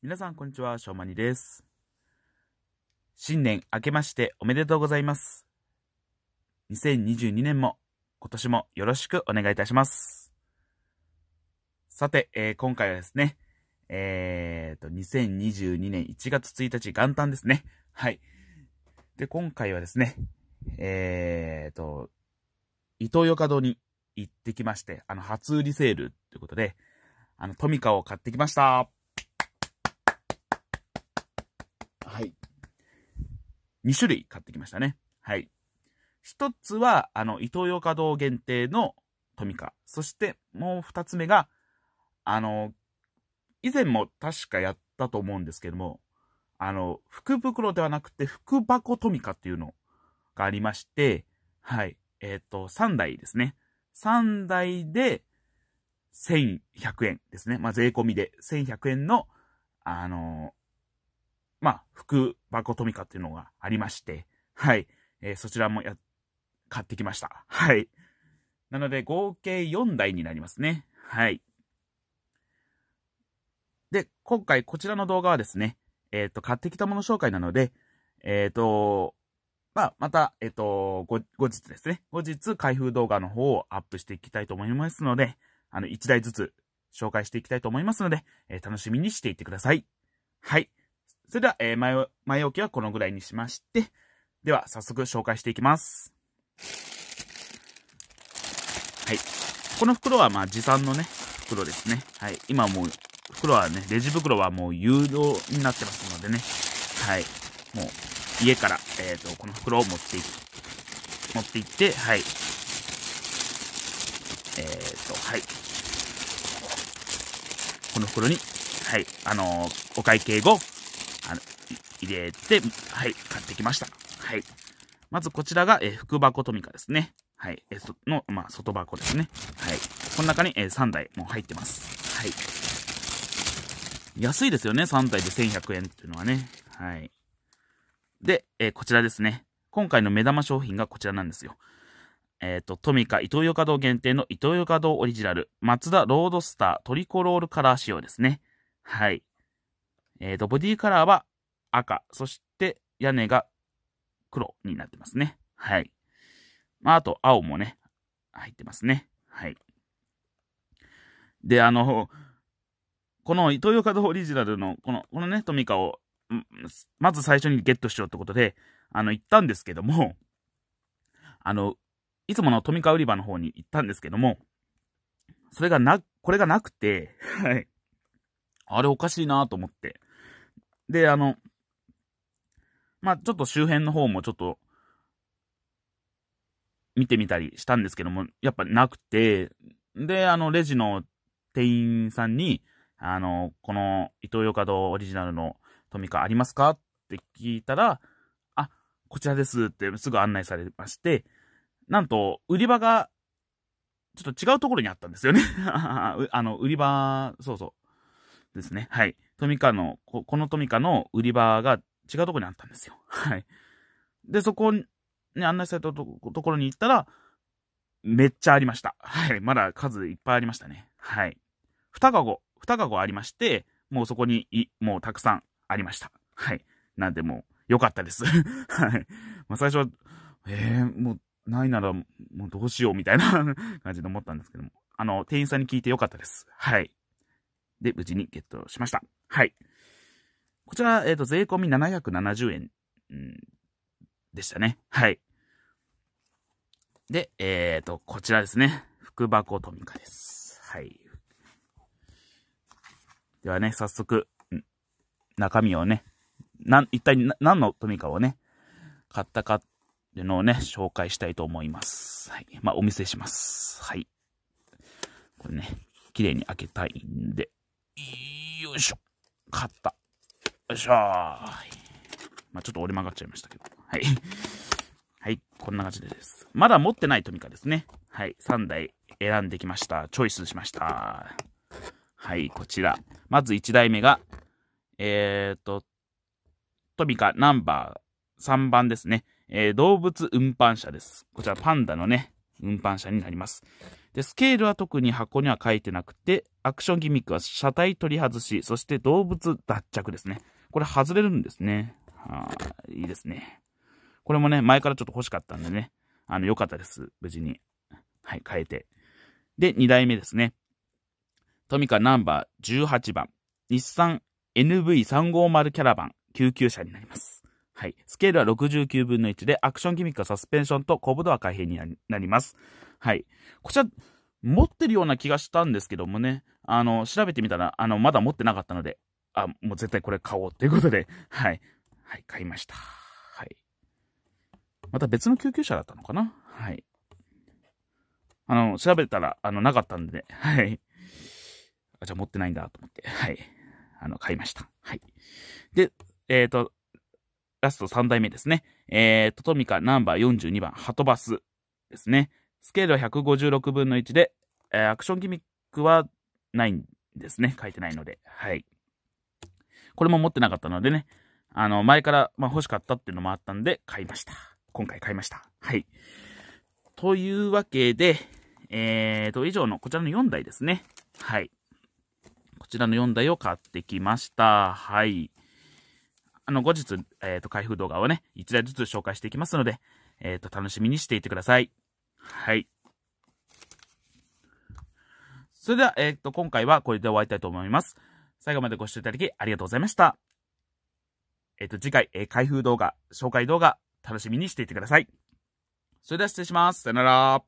皆さん、こんにちは。しょうまにです。新年明けましておめでとうございます。2022年も今年もよろしくお願いいたします。さて、えー、今回はですね、えー、と、2022年1月1日元旦ですね。はい。で、今回はですね、えー、と、伊東ヨカドに行ってきまして、あの、初売りセールということで、あの、トミカを買ってきました。はい。2種類買ってきましたね。はい。1つは、あの、イトーヨーカドー限定のトミカ。そして、もう2つ目が、あの、以前も確かやったと思うんですけども、あの、福袋ではなくて、福箱トミカっていうのがありまして、はい。えっ、ー、と、3台ですね。3台で、1100円ですね。まあ、税込みで1100円の、あのー、まあ、福箱トミカっていうのがありまして、はい。えー、そちらもや、買ってきました。はい。なので、合計4台になりますね。はい。で、今回こちらの動画はですね、えっ、ー、と、買ってきたもの紹介なので、えっ、ー、と、まあ、また、えっ、ー、と後、後日ですね、後日開封動画の方をアップしていきたいと思いますので、あの、1台ずつ紹介していきたいと思いますので、え楽しみにしていてください。はい。それでは、えー、前置きはこのぐらいにしまして、では、早速紹介していきます。はい。この袋は、まあ、持参のね、袋ですね。はい。今もう、袋はね、レジ袋はもう誘導になってますのでね。はい。もう、家から、えっ、ー、と、この袋を持っていく。持っていって、はい。えっ、ー、と、はい。この袋に、はい。あのー、お会計後、入れて、はい、買ってきました。はい。まずこちらが、えー、福箱トミカですね。はい。えー、の、まあ、外箱ですね。はい。この中に、えー、3台もう入ってます。はい。安いですよね。3台で1100円っていうのはね。はい。で、えー、こちらですね。今回の目玉商品がこちらなんですよ。えっ、ー、と、トミカ、イトーヨカドー限定のイトーヨカドーオリジナル、マツダロードスタートリコロールカラー仕様ですね。はい。えっ、ー、と、ボディカラーは赤、そして屋根が黒になってますね。はい。まあ、あと青もね、入ってますね。はい。で、あの、このイトーヨーカドーオリジナルの、この、このね、トミカを、まず最初にゲットしようってことで、あの、行ったんですけども、あの、いつものトミカ売り場の方に行ったんですけども、それがな、これがなくて、はい。あれおかしいなと思って。で、あの、まあ、ちょっと周辺の方もちょっと、見てみたりしたんですけども、やっぱなくて、で、あの、レジの店員さんに、あの、この、イトーヨーカドオリジナルのトミカありますかって聞いたら、あ、こちらですってすぐ案内されまして、なんと、売り場が、ちょっと違うところにあったんですよね あの、売り場、そうそう。ですね。はい。トミカのこ、このトミカの売り場が違うとこにあったんですよ。はい。で、そこに案内されたところに行ったら、めっちゃありました。はい。まだ数いっぱいありましたね。はい。二かご、二ありまして、もうそこにい、もうたくさんありました。はい。なんでもう、よかったです。はい。まあ最初は、えー、もう、ないなら、もうどうしようみたいな 感じで思ったんですけども。あの、店員さんに聞いてよかったです。はい。で、無事にゲットしました。はい。こちら、えっ、ー、と、税込み770円、うん、でしたね。はい。で、えっ、ー、と、こちらですね。福箱トミカです。はい。ではね、早速、中身をね、なん、一体何のトミカをね、買ったかっていうのをね、紹介したいと思います。はい。まあ、お見せします。はい。これね、綺麗に開けたいんで、よいしょ。買った。よいしょまあ、ちょっと折れ曲がっちゃいましたけど。はい。はい、こんな感じでです。まだ持ってないトミカですね。はい、3台選んできました。チョイスしました。はい、こちら。まず1台目が、えーと、トミカナンバー3番ですね。えー、動物運搬車です。こちらパンダのね、運搬車になります。で、スケールは特に箱には書いてなくて、アクションギミックは車体取り外し、そして動物脱着ですね。これ外れるんですね。はい、いいですね。これもね、前からちょっと欲しかったんでね。あの、良かったです。無事に。はい、変えて。で、2台目ですね。トミカナンバー18番。日産 NV350 キャラバン。救急車になります。はい。スケールは69分の1で、アクションギミックはサスペンションと後部ドア開閉になります。はい。こちら、持ってるような気がしたんですけどもね、あの、調べてみたら、あの、まだ持ってなかったので、あ、もう絶対これ買おうということで、はい。はい、買いました。はい。また別の救急車だったのかなはい。あの、調べたら、あの、なかったんで、ね、はい。あ、じゃあ持ってないんだと思って、はい。あの、買いました。はい。で、えっ、ー、と、ラスト3代目ですね。えっ、ー、と、トミカナンバー42番、ハトバスですね。スケールは156分の1で、えー、アクションギミックはないんですね。書いてないので。はい。これも持ってなかったのでね、あの、前から、ま欲しかったっていうのもあったんで、買いました。今回買いました。はい。というわけで、えーと、以上のこちらの4台ですね。はい。こちらの4台を買ってきました。はい。あの、後日、えっ、ー、と、開封動画をね、1台ずつ紹介していきますので、えっ、ー、と、楽しみにしていてください。はい。それでは、えっ、ー、と、今回はこれで終わりたいと思います。最後までご視聴いただきありがとうございました。えっ、ー、と、次回、えー、開封動画、紹介動画、楽しみにしていてください。それでは失礼します。さよなら。